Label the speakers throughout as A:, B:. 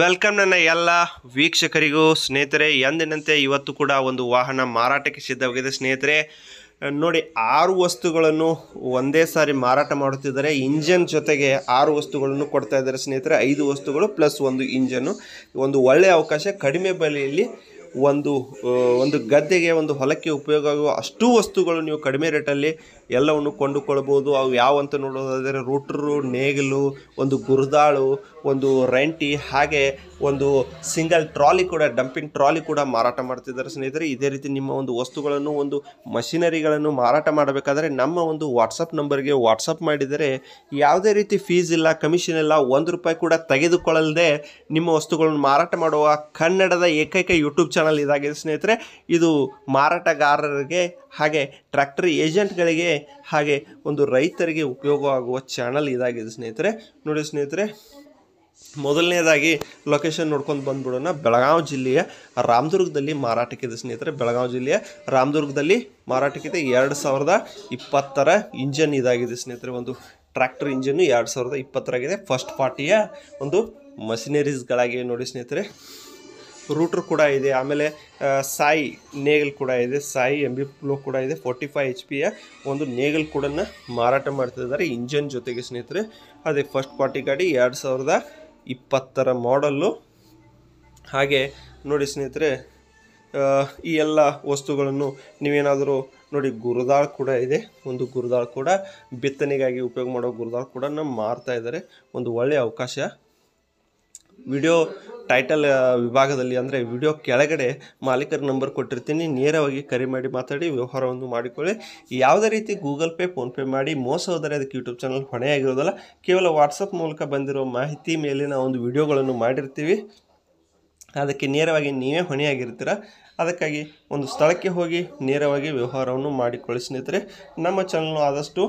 A: welcome ನನ್ನ ಎಲ್ಲ ವೀಕ್ಷಕರಿಗೂ ಸ್ನೇಹಿತರೆ ಎಂದಿನಂತೆ ಇವತ್ತು ಕೂಡ ಒಂದು ವಾಹನ ಮಾರಾಟಕ್ಕೆ ಸಿದ್ಧವಾಗಿದೆ ಸ್ನೇಹಿತರೆ ನೋಡಿ ಆರು ವಸ್ತುಗಳನ್ನು ಒಂದೇ ಸಾರಿ ಮಾರಾಟ ಮಾಡುತ್ತಿದ್ದಾರೆ ಇಂಜನ್ ಜೊತೆಗೆ ಆರು ವಸ್ತುಗಳನ್ನು ಕೊಡ್ತಾ ಇದ್ದಾರೆ ಸ್ನೇಹಿತರೆ ಐದು ವಸ್ತುಗಳು ಪ್ಲಸ್ ಒಂದು ಇಂಜನ್ನು ಒಂದು ಒಳ್ಳೆಯ ಅವಕಾಶ ಕಡಿಮೆ ಬೆಲೆಯಲ್ಲಿ ಒಂದು ಒಂದು ಗದ್ದೆಗೆ ಒಂದು ಹೊಲಕ್ಕೆ ಉಪಯೋಗ ಆಗುವ ಅಷ್ಟು ವಸ್ತುಗಳು ನೀವು ಕಡಿಮೆ ರೇಟಲ್ಲಿ ಎಲ್ಲವನ್ನು ಕೊಂಡುಕೊಳ್ಬೋದು ಅವು ಅಂತ ನೋಡೋದಾದರೆ ರೂಟ್ರು ನೇಗಿಲು ಒಂದು ಗುರುದಾಳು ಒಂದು ರೆಂಟಿ ಹಾಗೆ ಒಂದು ಸಿಂಗಲ್ ಟ್ರಾಲಿ ಕೂಡ ಡಂಪಿಂಗ್ ಟ್ರಾಲಿ ಕೂಡ ಮಾರಾಟ ಮಾಡ್ತಿದ್ದಾರೆ ಸ್ನೇಹಿತರೆ ಇದೇ ರೀತಿ ನಿಮ್ಮ ಒಂದು ವಸ್ತುಗಳನ್ನು ಒಂದು ಮಷಿನರಿಗಳನ್ನು ಮಾರಾಟ ಮಾಡಬೇಕಾದರೆ ನಮ್ಮ ಒಂದು ವಾಟ್ಸಪ್ ನಂಬರ್ಗೆ ವಾಟ್ಸಪ್ ಮಾಡಿದರೆ ಯಾವುದೇ ರೀತಿ ಫೀಸ್ ಇಲ್ಲ ಕಮಿಷನ್ ಇಲ್ಲ ಒಂದು ರೂಪಾಯಿ ಕೂಡ ತೆಗೆದುಕೊಳ್ಳದೆ ನಿಮ್ಮ ವಸ್ತುಗಳನ್ನು ಮಾರಾಟ ಮಾಡುವ ಕನ್ನಡದ ಏಕೈಕ ಯೂಟ್ಯೂಬ್ ಚಾನಲ್ ಚಾನಲ್ ಇದಾಗಿದೆ ಸ್ನೇಹಿತರೆ ಇದು ಮಾರಾಟಗಾರರಿಗೆ ಹಾಗೆ ಟ್ರ್ಯಾಕ್ಟರ್ ಏಜೆಂಟ್ಗಳಿಗೆ ಹಾಗೆ ಒಂದು ರೈತರಿಗೆ ಉಪಯೋಗವಾಗುವ ಚಾನಲ್ ಇದಾಗಿದೆ ಸ್ನೇಹಿತರೆ ನೋಡಿ ಸ್ನೇಹಿತರೆ ಮೊದಲನೇದಾಗಿ ಲೊಕೇಶನ್ ನೋಡ್ಕೊಂಡು ಬಂದ್ಬಿಡೋಣ ಬೆಳಗಾವಿ ಜಿಲ್ಲೆಯ ರಾಮದುರ್ಗದಲ್ಲಿ ಮಾರಾಟಕ್ಕಿದೆ ಸ್ನೇಹಿತರೆ ಬೆಳಗಾವಿ ಜಿಲ್ಲೆಯ ರಾಮದುರ್ಗದಲ್ಲಿ ಮಾರಾಟಕ್ಕಿದೆ ಎರಡು ಸಾವಿರದ ಇಪ್ಪತ್ತರ ಇಂಜನ್ ಇದಾಗಿದೆ ಸ್ನೇಹಿತರೆ ಒಂದು ಟ್ರ್ಯಾಕ್ಟರ್ ಇಂಜನ್ನು ಎರಡು ಸಾವಿರದ ಇಪ್ಪತ್ತರಾಗಿದೆ ಫಸ್ಟ್ ಪಾರ್ಟಿಯ ಒಂದು ಮಷಿನರೀಸ್ಗಳಾಗಿವೆ ನೋಡಿ ಸ್ನೇಹಿತರೆ ರೂಟ್ರ್ ಕೂಡ ಇದೆ ಆಮೇಲೆ ಸಾಯಿ ನೇಗಲ್ ಕೂಡ ಇದೆ ಸಾಯಿ ಎಂ ಬಿ ಪ್ಲೋ ಕೂಡ ಇದೆ ಫೋರ್ಟಿ ಫೈವ್ ಎಚ್ ಪಿಯ ಒಂದು ನೇಗಲ್ ಕೂಡ ಮಾರಾಟ ಇದ್ದಾರೆ ಇಂಜನ್ ಜೊತೆಗೆ ಸ್ನೇಹಿತರೆ ಅದೇ ಫಸ್ಟ್ ಪಾರ್ಟಿ ಗಾಡಿ ಎರಡು ಸಾವಿರದ ಇಪ್ಪತ್ತರ ಮಾಡಲ್ಲು ಹಾಗೆ ನೋಡಿ ಸ್ನೇಹಿತರೆ ಈ ಎಲ್ಲ ವಸ್ತುಗಳನ್ನು ನೀವೇನಾದರೂ ನೋಡಿ ಗುರುದಾಳ್ ಕೂಡ ಇದೆ ಒಂದು ಗುರುದಾಳ್ ಕೂಡ ಬಿತ್ತನೆಗಾಗಿ ಉಪಯೋಗ ಮಾಡೋ ಗುರುದಾಳ್ ಕೂಡ ಮಾರ್ತಾ ಇದ್ದಾರೆ ಒಂದು ಒಳ್ಳೆಯ ಅವಕಾಶ ವಿಡಿಯೋ ಟೈಟಲ್ ವಿಭಾಗದಲ್ಲಿ ಅಂದರೆ ವಿಡಿಯೋ ಕೆಳಗಡೆ ಮಾಲೀಕರ ನಂಬರ್ ಕೊಟ್ಟಿರ್ತೀನಿ ನೇರವಾಗಿ ಕರೆ ಮಾಡಿ ಮಾತಾಡಿ ವ್ಯವಹಾರವನ್ನು ಮಾಡಿಕೊಳ್ಳಿ ಯಾವುದೇ ರೀತಿ ಗೂಗಲ್ ಪೇ ಫೋನ್ಪೇ ಮಾಡಿ ಮೋಸ ಹೋದರೆ ಅದಕ್ಕೆ ಯೂಟ್ಯೂಬ್ ಚಾನಲ್ ಹೊಣೆಯಾಗಿರೋದಲ್ಲ ಕೇವಲ ವಾಟ್ಸಪ್ ಮೂಲಕ ಬಂದಿರೋ ಮಾಹಿತಿ ಮೇಲಿನ ಒಂದು ವಿಡಿಯೋಗಳನ್ನು ಮಾಡಿರ್ತೀವಿ ಅದಕ್ಕೆ ನೇರವಾಗಿ ನೀವೇ ಹೊಣೆಯಾಗಿರ್ತೀರ ಅದಕ್ಕಾಗಿ ಒಂದು ಸ್ಥಳಕ್ಕೆ ಹೋಗಿ ನೇರವಾಗಿ ವ್ಯವಹಾರವನ್ನು ಮಾಡಿಕೊಳ್ಳಿ ಸ್ನೇಹಿತರೆ ನಮ್ಮ ಚಾನಲ್ನು ಆದಷ್ಟು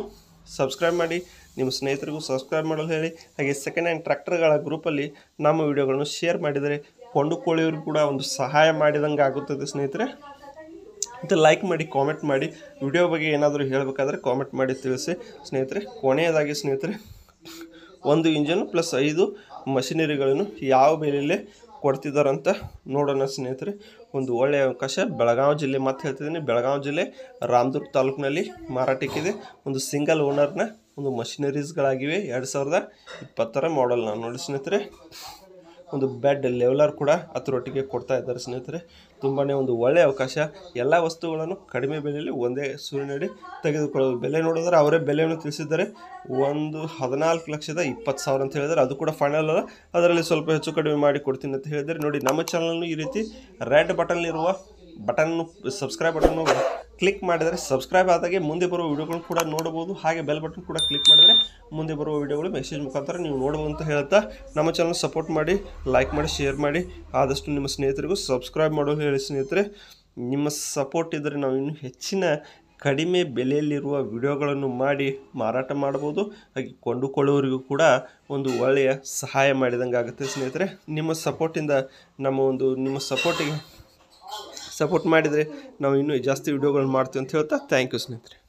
A: ಸಬ್ಸ್ಕ್ರೈಬ್ ಮಾಡಿ ನಿಮ್ಮ ಸ್ನೇಹಿತರಿಗೂ ಸಬ್ಸ್ಕ್ರೈಬ್ ಮಾಡಲು ಹೇಳಿ ಹಾಗೆ ಸೆಕೆಂಡ್ ಹ್ಯಾಂಡ್ ಟ್ರ್ಯಾಕ್ಟರ್ಗಳ ಗ್ರೂಪಲ್ಲಿ ನಮ್ಮ ವಿಡಿಯೋಗಳನ್ನು ಶೇರ್ ಮಾಡಿದರೆ ಕೊಂಡುಕೊಳ್ಳಿಯವರು ಕೂಡ ಒಂದು ಸಹಾಯ ಮಾಡಿದಂಗೆ ಆಗುತ್ತದೆ ಸ್ನೇಹಿತರೆ ಮತ್ತು ಲೈಕ್ ಮಾಡಿ ಕಾಮೆಂಟ್ ಮಾಡಿ ವಿಡಿಯೋ ಬಗ್ಗೆ ಏನಾದರೂ ಹೇಳಬೇಕಾದ್ರೆ ಕಾಮೆಂಟ್ ಮಾಡಿ ತಿಳಿಸಿ ಸ್ನೇಹಿತರೆ ಕೊನೆಯದಾಗಿ ಸ್ನೇಹಿತರೆ ಒಂದು ಇಂಜನು ಪ್ಲಸ್ ಐದು ಮಷಿನರಿಗಳನ್ನು ಯಾವ ಬೆಲೆಯಲ್ಲೇ ಕೊಡ್ತಿದ್ದಾರಂತ ನೋಡೋಣ ಸ್ನೇಹಿತರೆ ಒಂದು ಒಳ್ಳೆಯ ಅವಕಾಶ ಬೆಳಗಾವಿ ಜಿಲ್ಲೆ ಮತ್ತೆ ಹೇಳ್ತಿದ್ದೀನಿ ಬೆಳಗಾವಿ ಜಿಲ್ಲೆ ರಾಮದುರ್ಗ ತಾಲೂಕಿನಲ್ಲಿ ಮಾರಾಟಕ್ಕಿದೆ ಒಂದು ಸಿಂಗಲ್ ಓನರ್ನ ಒಂದು ಮಷಿನರೀಸ್ಗಳಾಗಿವೆ ಎರಡು ಸಾವಿರದ ಇಪ್ಪತ್ತರ ಮಾಡೆಲ್ ನಾನು ನೋಡಿ ಸ್ನೇಹಿತರೆ ಒಂದು ಬೆಡ್ ಲೆವೆಲರ್ ಕೂಡ ಅದರೊಟ್ಟಿಗೆ ಕೊಡ್ತಾ ಇದ್ದಾರೆ ಸ್ನೇಹಿತರೆ ತುಂಬಾ ಒಂದು ಒಳ್ಳೆಯ ಅವಕಾಶ ಎಲ್ಲ ವಸ್ತುಗಳನ್ನು ಕಡಿಮೆ ಬೆಲೆಯಲ್ಲಿ ಒಂದೇ ಸೂರ್ಯನಡಿ ತೆಗೆದುಕೊಳ್ಳೋದು ಬೆಲೆ ನೋಡಿದ್ರೆ ಅವರೇ ಬೆಲೆಯನ್ನು ತಿಳಿಸಿದ್ದಾರೆ ಒಂದು ಹದಿನಾಲ್ಕು ಲಕ್ಷದ ಇಪ್ಪತ್ತು ಸಾವಿರ ಅಂತ ಹೇಳಿದರೆ ಅದು ಕೂಡ ಫೈನಲ್ ಅಲ್ಲ ಅದರಲ್ಲಿ ಸ್ವಲ್ಪ ಹೆಚ್ಚು ಕಡಿಮೆ ಮಾಡಿ ಕೊಡ್ತೀನಿ ಅಂತ ಹೇಳಿದರೆ ನೋಡಿ ನಮ್ಮ ಚಾನಲ್ನು ಈ ರೀತಿ ರೆಡ್ ಬಟನ್ಲಿರುವ ಬಟನ್ನು ಸಬ್ಸ್ಕ್ರೈಬ್ ಬಟನ್ನು ಕ್ಲಿಕ್ ಮಾಡಿದರೆ ಸಬ್ಸ್ಕ್ರೈಬ್ ಆದಾಗೆ ಮುಂದೆ ಬರುವ ವಿಡಿಯೋಗಳು ಕೂಡ ನೋಡಬಹುದು ಹಾಗೆ ಬೆಲ್ ಬಟನ್ ಕೂಡ ಕ್ಲಿಕ್ ಮಾಡಿದರೆ ಮುಂದೆ ಬರುವ ವಿಡಿಯೋಗಳು ಮೆಸೇಜ್ ಮುಖಾಂತರ ನೀವು ನೋಡಬಹುದು ಅಂತ ಹೇಳ್ತಾ ನಮ್ಮ ಚಾನಲ್ ಸಪೋರ್ಟ್ ಮಾಡಿ ಲೈಕ್ ಮಾಡಿ ಶೇರ್ ಮಾಡಿ ಆದಷ್ಟು ನಿಮ್ಮ ಸ್ನೇಹಿತರಿಗೂ ಸಬ್ಸ್ಕ್ರೈಬ್ ಮಾಡೋದು ಹೇಳಿ ಸ್ನೇಹಿತರೆ ನಿಮ್ಮ ಸಪೋರ್ಟ್ ಇದ್ದರೆ ನಾವು ಇನ್ನೂ ಹೆಚ್ಚಿನ ಕಡಿಮೆ ಬೆಲೆಯಲ್ಲಿರುವ ವಿಡಿಯೋಗಳನ್ನು ಮಾಡಿ ಮಾರಾಟ ಮಾಡ್ಬೋದು ಹಾಗೆ ಕೊಂಡುಕೊಳ್ಳುವರಿಗೂ ಕೂಡ ಒಂದು ಒಳ್ಳೆಯ ಸಹಾಯ ಮಾಡಿದಂಗೆ ಆಗುತ್ತೆ ಸ್ನೇಹಿತರೆ ನಿಮ್ಮ ಸಪೋರ್ಟಿಂದ ನಮ್ಮ ಒಂದು ನಿಮ್ಮ ಸಪೋರ್ಟಿಗೆ ಸಪೋರ್ಟ್ ಮಾಡಿದರೆ ನಾವು ಇನ್ನೂ ಜಾಸ್ತಿ ವಿಡಿಯೋಗಳನ್ನ ಮಾಡ್ತೀವಿ ಅಂತ ಹೇಳ್ತಾ ಥ್ಯಾಂಕ್ ಯು ಸ್ನೇಹಿತರೆ